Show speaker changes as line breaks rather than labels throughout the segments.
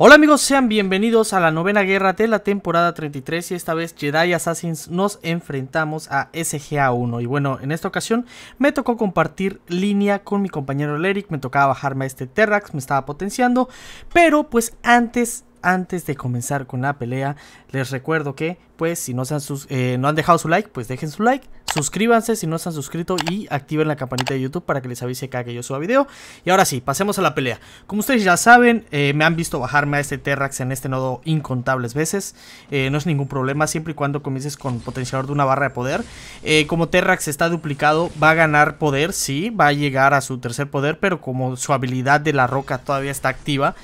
Hola amigos, sean bienvenidos a la novena guerra de la temporada 33 y esta vez Jedi Assassins nos enfrentamos a SGA-1 y bueno, en esta ocasión me tocó compartir línea con mi compañero Lerick, me tocaba bajarme a este Terrax, me estaba potenciando, pero pues antes antes de comenzar con la pelea, les recuerdo que, pues, si no, sus, eh, no han dejado su like, pues dejen su like, suscríbanse si no están suscrito y activen la campanita de YouTube para que les avise cada que yo suba video. Y ahora sí, pasemos a la pelea. Como ustedes ya saben, eh, me han visto bajarme a este Terrax en este nodo incontables veces. Eh, no es ningún problema siempre y cuando comiences con potenciador de una barra de poder. Eh, como Terrax está duplicado, va a ganar poder, sí, va a llegar a su tercer poder, pero como su habilidad de la roca todavía está activa,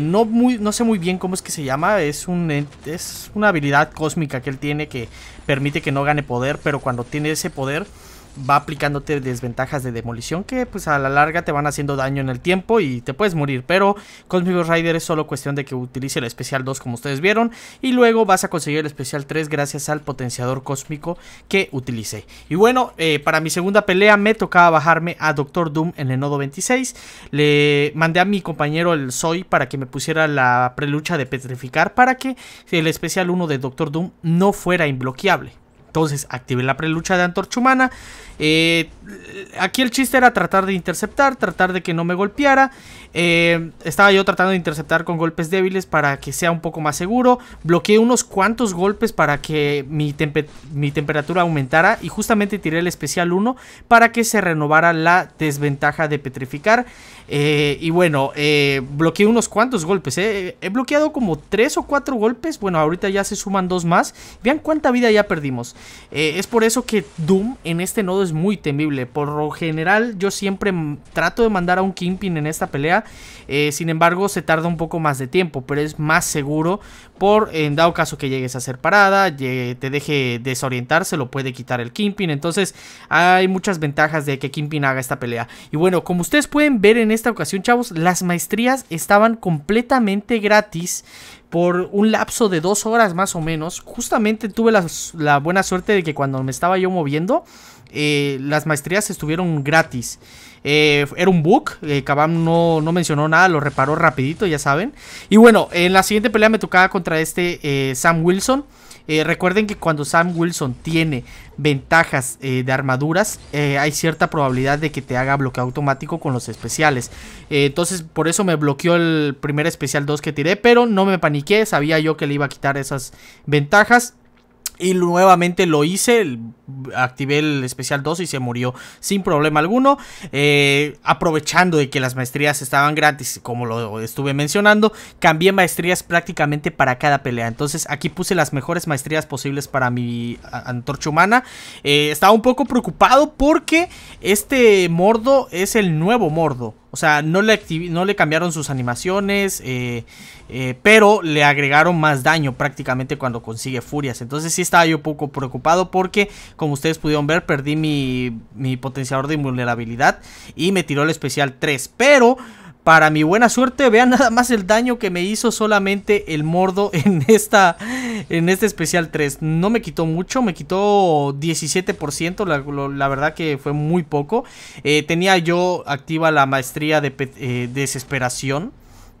no, muy, no sé muy bien cómo es que se llama, es, un, es una habilidad cósmica que él tiene que permite que no gane poder, pero cuando tiene ese poder va aplicándote desventajas de demolición que pues a la larga te van haciendo daño en el tiempo y te puedes morir. Pero cósmico Rider es solo cuestión de que utilice el especial 2 como ustedes vieron y luego vas a conseguir el especial 3 gracias al potenciador cósmico que utilicé. Y bueno, eh, para mi segunda pelea me tocaba bajarme a Doctor Doom en el nodo 26. Le mandé a mi compañero el Soy para que me pusiera la prelucha de petrificar para que el especial 1 de Doctor Doom no fuera imbloqueable. Entonces activé la prelucha de Antorchumana, eh, aquí el chiste era tratar de interceptar, tratar de que no me golpeara. Eh, estaba yo tratando de interceptar con golpes débiles para que sea un poco más seguro. Bloqueé unos cuantos golpes para que mi, mi temperatura aumentara. Y justamente tiré el especial 1 para que se renovara la desventaja de petrificar. Eh, y bueno, bloqueé unos cuantos golpes. He bloqueado como 3 o 4 golpes. Bueno, ahorita ya se suman dos más. Vean cuánta vida ya perdimos. Eh, es por eso que Doom en este nodo es muy temible. Por lo general yo siempre trato de mandar a un Kingpin en esta pelea. Eh, sin embargo se tarda un poco más de tiempo. Pero es más seguro por en dado caso que llegues a ser parada. Te deje desorientar. Se lo puede quitar el Kingpin. Entonces hay muchas ventajas de que Kingpin haga esta pelea. Y bueno, como ustedes pueden ver en esta ocasión chavos. Las maestrías estaban completamente gratis por un lapso de dos horas más o menos. Justamente tuve la, la buena suerte de que cuando me estaba yo moviendo, eh, las maestrías estuvieron gratis. Eh, era un bug, eh, Kabam no, no, mencionó nada, lo reparó rapidito, ya saben. Y bueno, en la siguiente pelea me tocaba contra este Sam Wilson. Eh, recuerden que cuando Sam Wilson tiene ventajas eh, de armaduras, eh, hay cierta probabilidad de que te haga bloqueo automático con los especiales. entonces, por eso me bloqueó el primer especial 2 que tiré, pero no me paniqué, sabía yo que le iba a quitar esas ventajas. Y nuevamente lo hice, activé el especial 2 y se murió sin problema alguno. Eh, aprovechando de que las maestrías estaban gratis, como lo estuve mencionando, cambié maestrías prácticamente para cada pelea. Entonces aquí puse las mejores maestrías posibles para mi antorcha humana. Eh, estaba un poco preocupado porque este Mordo es el nuevo Mordo. O sea, no le, no le cambiaron sus animaciones, eh, eh, pero le agregaron más daño prácticamente cuando consigue furias. Entonces sí estaba yo un poco preocupado porque, como ustedes pudieron ver, perdí mi, mi potenciador de invulnerabilidad y me tiró el especial 3. Pero para mi buena suerte, vean nada más el daño que me hizo solamente el Mordo en, esta, en este especial 3. No me quitó mucho, me quitó 17%, la, la verdad que fue muy poco. Eh, tenía yo activa la maestría de eh, desesperación,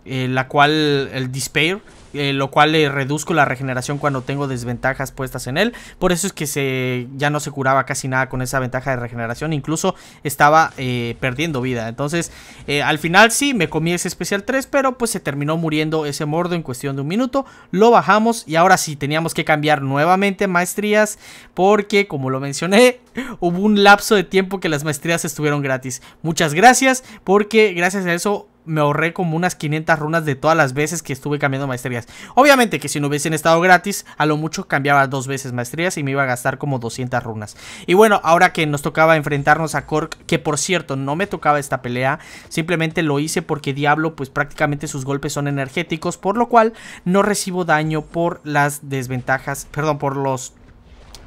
eh, la cual el Despair, eh, lo cual le reduzco la regeneración cuando tengo desventajas puestas en él. Por eso es que se, ya no se curaba casi nada con esa ventaja de regeneración, incluso estaba eh, perdiendo vida. Entonces, eh, al final sí, me comí ese especial 3, pero pues se terminó muriendo ese mordo en cuestión de un minuto. Lo bajamos y ahora sí, teníamos que cambiar nuevamente maestrías porque, como lo mencioné, hubo un lapso de tiempo que las maestrías estuvieron gratis. Muchas gracias porque gracias a eso me ahorré como unas 500 runas de todas las veces que estuve cambiando maestrías. Obviamente que si no hubiesen estado gratis, a lo mucho cambiaba dos veces maestrías y me iba a gastar como 200 runas. Y bueno, ahora que nos tocaba enfrentarnos a Kork que por cierto no me tocaba esta pelea, simplemente lo hice porque Diablo pues prácticamente sus golpes son energéticos, por lo cual no recibo daño por las desventajas, perdón, por los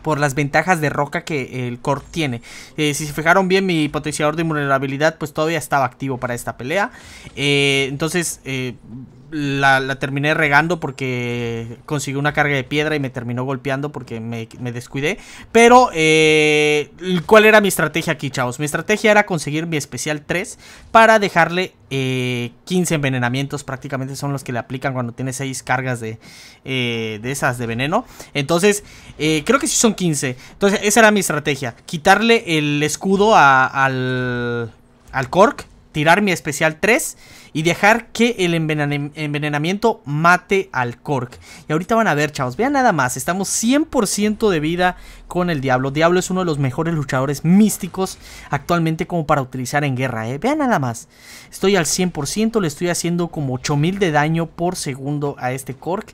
por las ventajas de roca que el core tiene. Eh, si se fijaron bien, mi potenciador de vulnerabilidad pues todavía estaba activo para esta pelea. Eh, entonces, eh, la, terminé regando porque consiguió una carga de piedra y me terminó golpeando porque me, descuidé. Pero, eh, ¿cuál era mi estrategia aquí, chavos? Mi estrategia era conseguir mi especial 3 para dejarle 15 eh, envenenamientos. Prácticamente son los que le aplican cuando tiene 6 cargas de, eh, de esas de veneno. Entonces, creo que sí son 15. Entonces, esa era mi estrategia. Quitarle el escudo al, al Cork tirar mi especial 3 y dejar que el envenenamiento mate al Cork. Y ahorita van a ver, chavos, vean nada más, estamos 100% de vida con el Diablo. Diablo es uno de los mejores luchadores místicos actualmente como para utilizar en guerra, ¿eh? Vean nada más, estoy al 100%, le estoy haciendo como 8000 de daño por segundo a este Cork.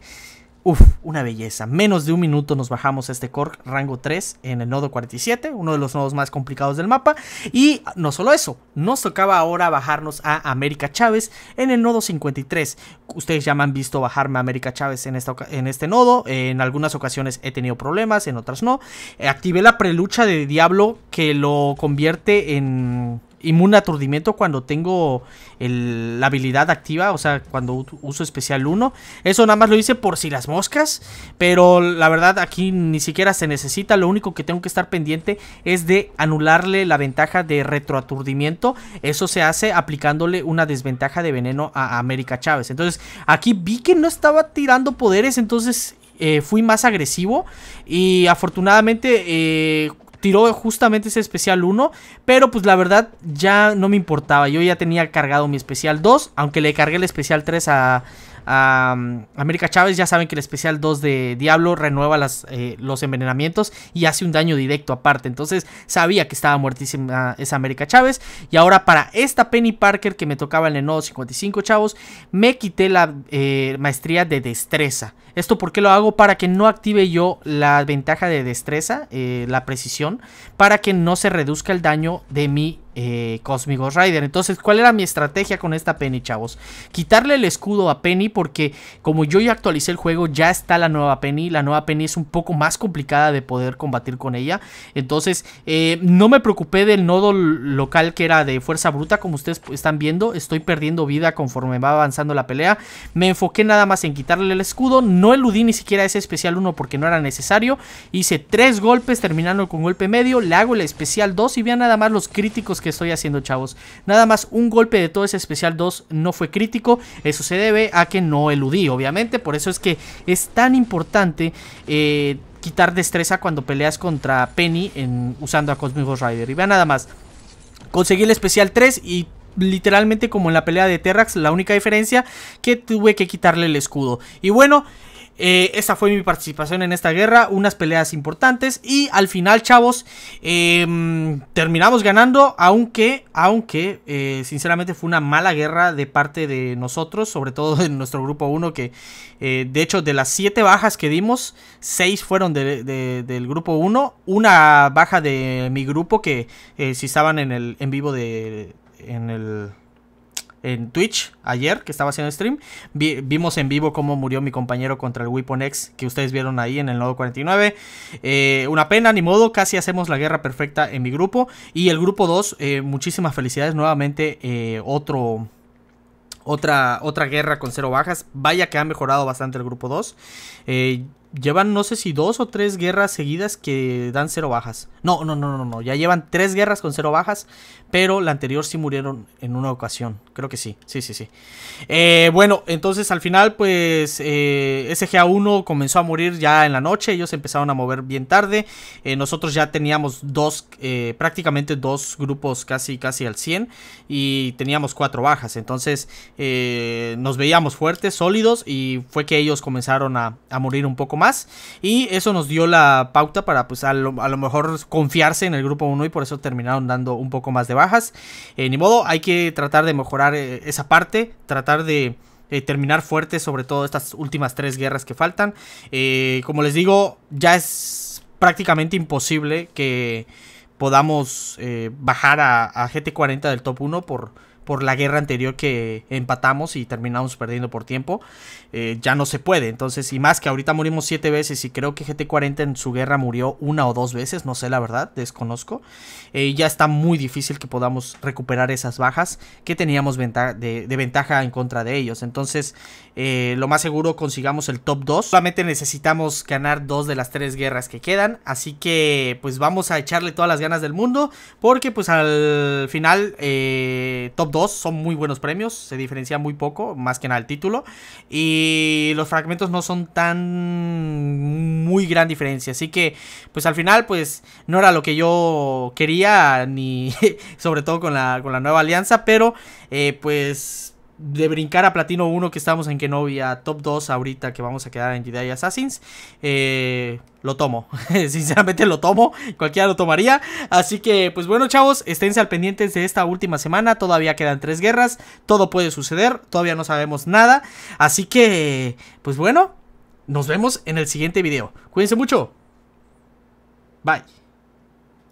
Uf, una belleza. Menos de un minuto nos bajamos a este Cork rango 3 en el nodo 47, uno de los nodos más complicados del mapa. Y no solo eso, nos tocaba ahora bajarnos a América Chávez en el nodo 53. Ustedes ya me han visto bajarme a América Chávez en, esta, en este nodo. En algunas ocasiones he tenido problemas, en otras no. Activé la prelucha de Diablo que lo convierte en inmune aturdimiento cuando tengo la habilidad activa, o sea, cuando uso especial 1. Eso nada más lo hice por si las moscas, pero la verdad aquí ni siquiera se necesita. Lo único que tengo que estar pendiente es de anularle la ventaja de retroaturdimiento. Eso se hace aplicándole una desventaja de veneno a América Chávez. Entonces, aquí vi que no estaba tirando poderes, entonces eh, fui más agresivo y afortunadamente eh, tiró justamente ese especial 1, pero pues la verdad ya no me importaba, yo ya tenía cargado mi especial 2, aunque le cargué el especial 3 a, um, América Chávez, ya saben que el especial 2 de Diablo renueva eh, los envenenamientos y hace un daño directo aparte. Entonces sabía que estaba muertísima esa América Chávez. Y ahora para esta Penny Parker que me tocaba en el nodo 55, chavos, me quité la eh, maestría de destreza. ¿Esto por qué lo hago? Para que no active yo la ventaja de destreza, eh, la precisión, para que no se reduzca el daño de mi eh, Rider. Entonces, ¿cuál era mi estrategia con esta Penny, chavos? Quitarle el escudo a Penny porque como yo ya actualicé el juego, ya está la nueva Penny. La nueva Penny es un poco más complicada de poder combatir con ella. Entonces, eh, no me preocupé del nodo local que era de fuerza bruta, como ustedes están viendo. Estoy perdiendo vida conforme va avanzando la pelea. Me enfoqué nada más en quitarle el escudo. No eludí ni siquiera ese especial 1 porque no era necesario. Hice 3 golpes terminando con golpe medio. Le hago el especial 2 y vean nada más los críticos que estoy haciendo, chavos. Nada más un golpe de todo ese especial 2 no fue crítico. Eso se debe a que no eludí, obviamente. Por eso es que es tan importante... Eh, quitar destreza cuando peleas contra Penny en, usando a Cosmic Rider. Y vean nada más. Conseguí el especial 3 y literalmente como en la pelea de Terrax, la única diferencia que tuve que quitarle el escudo. Y bueno, esta eh, esa fue mi participación en esta guerra, unas peleas importantes y al final, chavos, em, terminamos ganando, aunque, aunque eh, sinceramente fue una mala guerra de parte de nosotros, sobre todo en nuestro grupo 1, que eh, de hecho de las 7 bajas que dimos, 6 fueron del grupo 1, una baja de mi grupo que si estaban en el en vivo de... en el en Twitch ayer que estaba haciendo stream. vimos en vivo cómo murió mi compañero contra el Weapon X que ustedes vieron ahí en el nodo 49. Eh, una pena, ni modo, casi hacemos la guerra perfecta en mi grupo. Y el grupo 2, eh, muchísimas felicidades nuevamente. Eh, otro otra, otra guerra con cero bajas. Vaya que ha mejorado bastante el grupo 2 llevan no sé si dos o tres guerras seguidas que dan cero bajas. No, no, no, no, no. Ya llevan tres guerras con cero bajas, pero la anterior sí murieron en una ocasión. Creo que sí, sí, sí, sí. Eh, bueno, entonces al final pues eh, SGA-1 comenzó a morir ya en la noche, ellos empezaron a mover bien tarde. Eh, nosotros ya teníamos dos, eh, prácticamente dos grupos casi, casi al 100 y teníamos cuatro bajas. Entonces nos veíamos fuertes, sólidos y fue que ellos comenzaron a morir un poco más. Y eso nos dio la pauta para, pues, a lo, mejor confiarse en el grupo 1 y por eso terminaron dando un poco más de bajas. Eh, ni modo, hay que tratar de mejorar eh, esa parte, tratar de... Eh, terminar fuerte sobre todo estas últimas tres guerras que faltan. como les digo, ya es prácticamente imposible que podamos bajar a, a GT40 del top 1 por por la guerra anterior que empatamos y terminamos perdiendo por tiempo, eh, ya no se puede. Entonces, y más que ahorita morimos siete veces y creo que GT40 en su guerra murió una o dos veces, no sé la verdad, desconozco. y eh, ya está muy difícil que podamos recuperar esas bajas que teníamos de, ventaja en contra de ellos. Entonces, eh, lo más seguro consigamos el top 2. Solamente necesitamos ganar dos de las tres guerras que quedan. Así que, pues vamos a echarle todas las ganas del mundo porque pues al final, top son muy buenos premios, se diferencia muy poco, más que nada el título. Y los fragmentos no son tan muy gran diferencia. Así que, pues al final, pues no era lo que yo quería, ni sobre todo con la, nueva alianza, pero eh, pues de brincar a Platino 1 que estamos en no a Top 2 ahorita que vamos a quedar en Jedi Assassins, eh, lo tomo. Sinceramente lo tomo, cualquiera lo tomaría. Así que, pues bueno, chavos, esténse al pendientes de esta última semana. Todavía quedan tres guerras, todo puede suceder, todavía no sabemos nada. Así que, pues bueno, nos vemos en el siguiente video. Cuídense mucho. Bye.